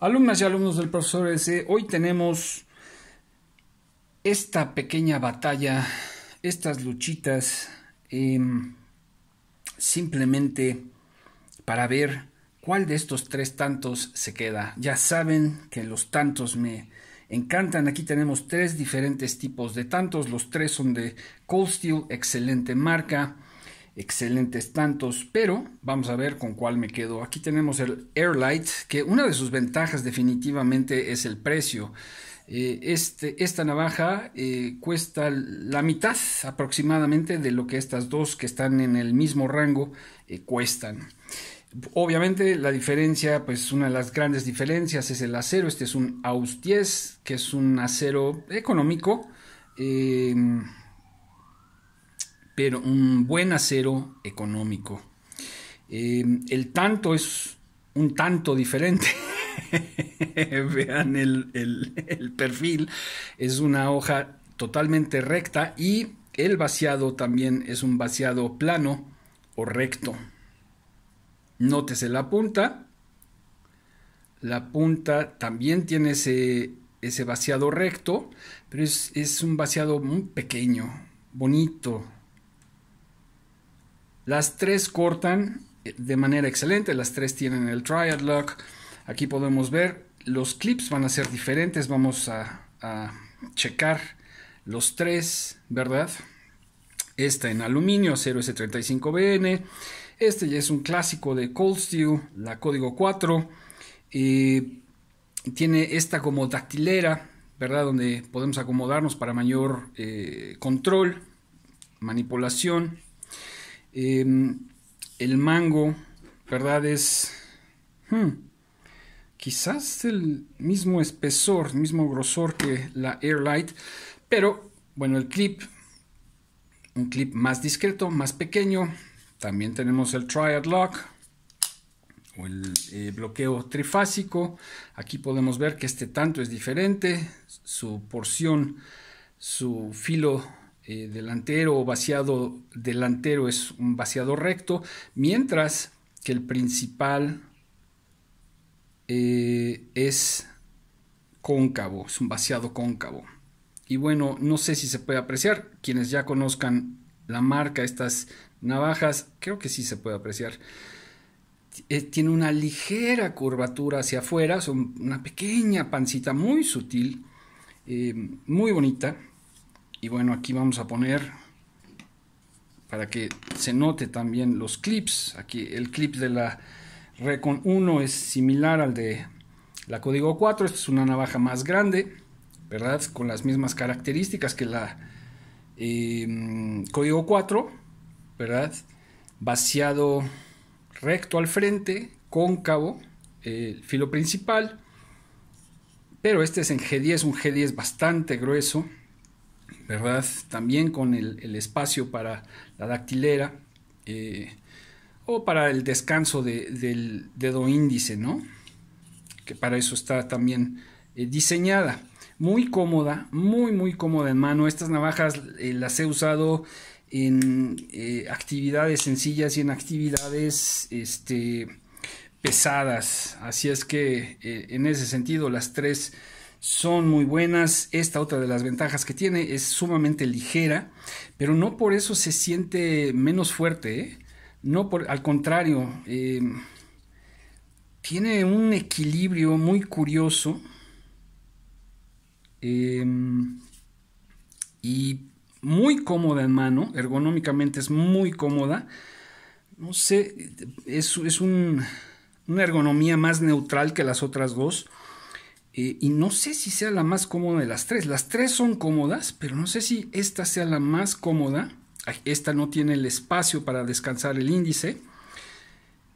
Alumnas y alumnos del profesor S, hoy tenemos esta pequeña batalla, estas luchitas, em, simplemente para ver cuál de estos tres tantos se queda. Ya saben que los tantos me encantan. Aquí tenemos tres diferentes tipos de tantos. Los tres son de Cold Steel, excelente marca excelentes tantos, pero vamos a ver con cuál me quedo. Aquí tenemos el Airlight, que una de sus ventajas definitivamente es el precio. Eh, este, esta navaja eh, cuesta la mitad aproximadamente de lo que estas dos que están en el mismo rango eh, cuestan. Obviamente la diferencia, pues una de las grandes diferencias es el acero. Este es un Aus 10, que es un acero económico pero un buen acero económico. Eh, el tanto es un tanto diferente. Vean el, perfil, es una hoja totalmente recta y el vaciado también es un vaciado plano o recto. Nótese la punta. La punta también tiene ese, vaciado recto, pero es, es un vaciado muy pequeño, bonito, las tres cortan eh, de manera excelente, las tres tienen el triad lock. Aquí podemos ver, los clips van a ser diferentes, vamos a, checar los tres, ¿verdad? Esta en aluminio 0S35BN, este ya es un clásico de Cold Steel, la código 4. tiene esta como dactilera, ¿verdad? Donde podemos acomodarnos para mayor eh, control, manipulación. Em, el mango, ¿verdad? Es hmm, quizás el mismo espesor, mismo grosor que la Airlight, pero bueno, el clip, un clip más discreto, más pequeño. También tenemos el Triad Lock o el eh, bloqueo trifásico. Aquí podemos ver que este tanto es diferente, su porción, su filo eh, delantero o vaciado delantero es un vaciado recto, mientras que el principal eh, es cóncavo, es un vaciado cóncavo. Y bueno, no sé si se puede apreciar, quienes ya conozcan la marca, estas navajas, creo que sí se puede apreciar. Eh, tiene una ligera curvatura hacia afuera, son una pequeña pancita muy sutil, muy bonita. Y bueno, aquí vamos a poner, para que se note también los clips, aquí el clip de la Recon 1 es similar al de la Código 4, esta es una navaja más grande, ¿verdad? Con las mismas características que la em, Código 4, ¿verdad? Vaciado recto al frente, cóncavo, el filo principal, pero este es en G10, un G10 bastante grueso, ¿verdad? También con el, espacio para la dactilera eh, o para el descanso del dedo índice, ¿no? Que para eso está también eh, diseñada. Muy cómoda, muy, muy cómoda en mano. Estas navajas eh, las he usado en actividades sencillas y en actividades este, pesadas. Así es que en ese sentido las tres son muy buenas. Esta otra de las ventajas que tiene es sumamente ligera, pero no por eso se siente menos fuerte. ¿eh? No por, al contrario, em, tiene un equilibrio muy curioso em, y muy cómoda en mano. Ergonómicamente es muy cómoda. No sé, es, es un, una ergonomía más neutral que las otras dos eh, y no sé si sea la más cómoda de las tres. Las tres son cómodas, pero no sé si esta sea la más cómoda. Esta no tiene el espacio para descansar el índice.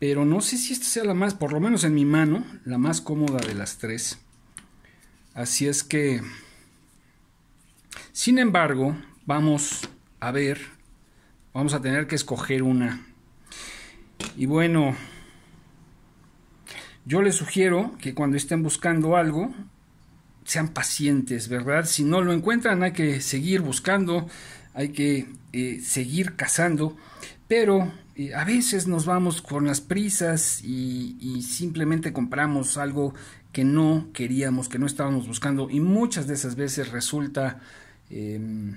Pero no sé si esta sea la más, por lo menos en mi mano, la más cómoda de las tres. Así es que, sin embargo, vamos a ver, vamos a tener que escoger una. Y bueno, yo les sugiero que cuando estén buscando algo, sean pacientes, ¿verdad? Si no lo encuentran, hay que seguir buscando, hay que eh, seguir cazando, pero eh, a veces nos vamos con las prisas y, simplemente compramos algo que no queríamos, que no estábamos buscando, y muchas de esas veces resulta... Em,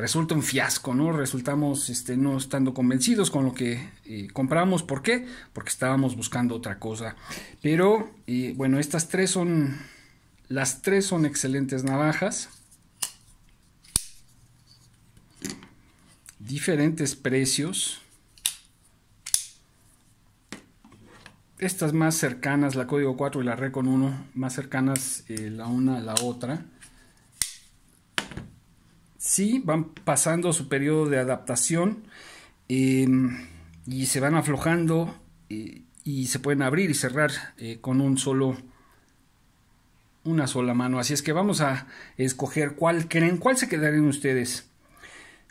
resulta un fiasco, ¿no? Resultamos este, no estando convencidos con lo que eh, compramos. ¿Por qué? Porque estábamos buscando otra cosa. Pero, eh, bueno, estas tres son, las tres son excelentes navajas. Diferentes precios. Estas más cercanas, la código 4 y la con 1, más cercanas eh, la una a la otra sí, van pasando su periodo de adaptación em, y se van aflojando eh, y se pueden abrir y cerrar eh, con un solo una sola mano. Así es que vamos a escoger cuál creen, cuál se quedarían ustedes.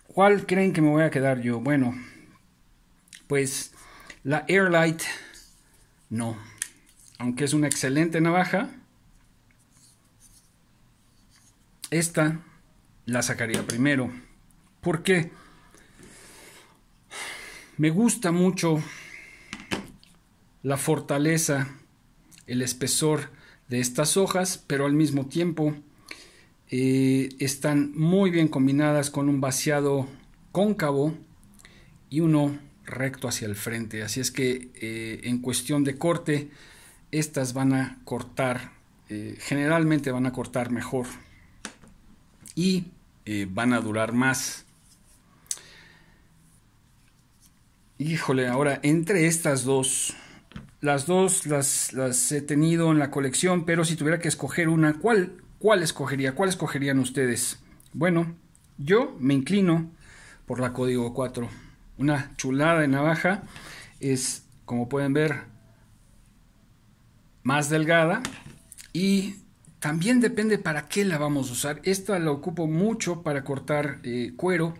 ¿Cuál creen que me voy a quedar yo? Bueno, pues la Airlight no. Aunque es una excelente navaja, esta la sacaría primero. Porque me gusta mucho la fortaleza, el espesor de estas hojas, pero al mismo tiempo eh, están muy bien combinadas con un vaciado cóncavo y uno recto hacia el frente. Así es que eh, en cuestión de corte, estas van a cortar, eh, generalmente van a cortar mejor. Y eh, van a durar más. Híjole, ahora, entre estas dos, las dos las, las, he tenido en la colección, pero si tuviera que escoger una, ¿cuál, ¿cuál escogería? ¿Cuál escogerían ustedes? Bueno, yo me inclino por la código 4. Una chulada de navaja. Es, como pueden ver, más delgada y también depende para qué la vamos a usar. Esta la ocupo mucho para cortar eh, cuero,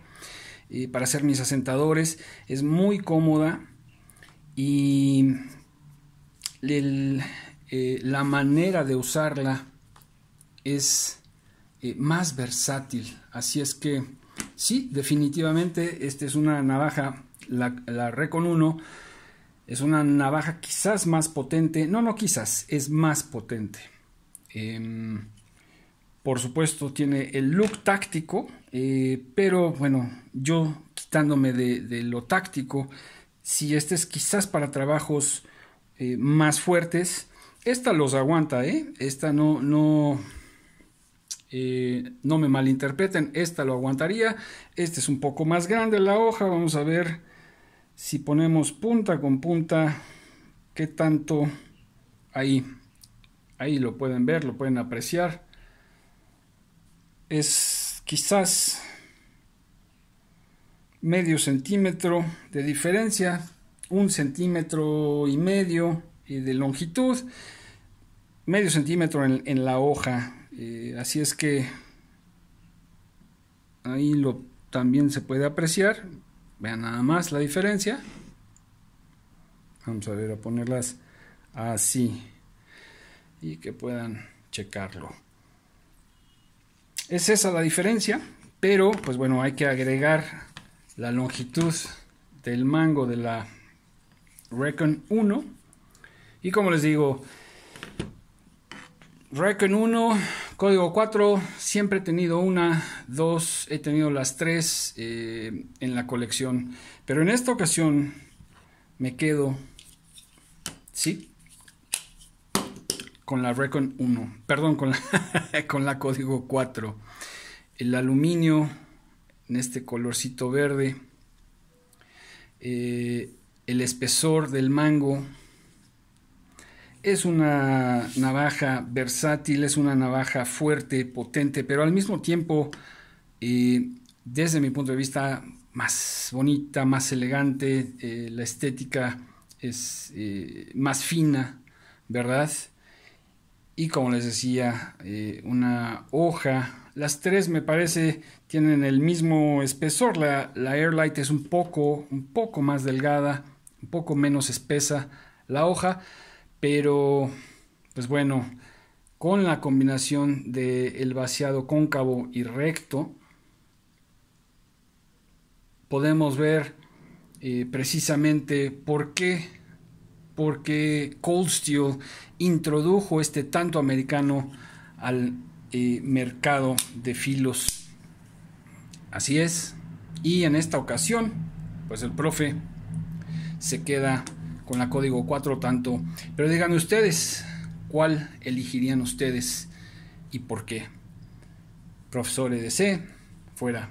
eh, para hacer mis asentadores. Es muy cómoda y eh, la manera de usarla es más versátil. Así es que sí, definitivamente esta es una navaja, la, la Recon 1. Es una navaja quizás más potente. No, no quizás, es más potente. Em, por supuesto, tiene el look táctico, eh, pero bueno, yo quitándome de, lo táctico, si este es quizás para trabajos eh, más fuertes, esta los aguanta, ¿eh? Esta no, no, eh, no me malinterpreten, esta lo aguantaría. Este es un poco más grande la hoja. Vamos a ver si ponemos punta con punta, qué tanto ahí. Ahí lo pueden ver, lo pueden apreciar. Es quizás medio centímetro de diferencia, un centímetro y medio eh, de longitud, medio centímetro en, la hoja. Eh, así es que ahí lo también se puede apreciar. Vean nada más la diferencia. Vamos a ver a ponerlas así y que puedan checarlo. Es esa la diferencia, pero pues bueno, hay que agregar la longitud del mango de la Recon 1. Y como les digo, Recon 1, código 4, siempre he tenido una, dos, he tenido las tres eh, en la colección. Pero en esta ocasión me quedo, sí, con la Recon 1, perdón, con la, con la código 4. El aluminio en este colorcito verde. Eh, el espesor del mango. Es una navaja versátil, es una navaja fuerte, potente, pero al mismo tiempo, eh, desde mi punto de vista, más bonita, más elegante, eh, la estética es más fina, ¿verdad? y como les decía, eh, una hoja. Las tres me parece tienen el mismo espesor. La, la Airlight es un poco, un poco más delgada, un poco menos espesa la hoja, pero pues bueno, con la combinación del vaciado cóncavo y recto, podemos ver eh, precisamente por qué porque Cold Steel introdujo este tanto americano al eh, mercado de filos. Así es. Y en esta ocasión, pues el profe se queda con la código 4 tanto. Pero díganme ustedes, ¿cuál elegirían ustedes y por qué? Profesor EDC, fuera.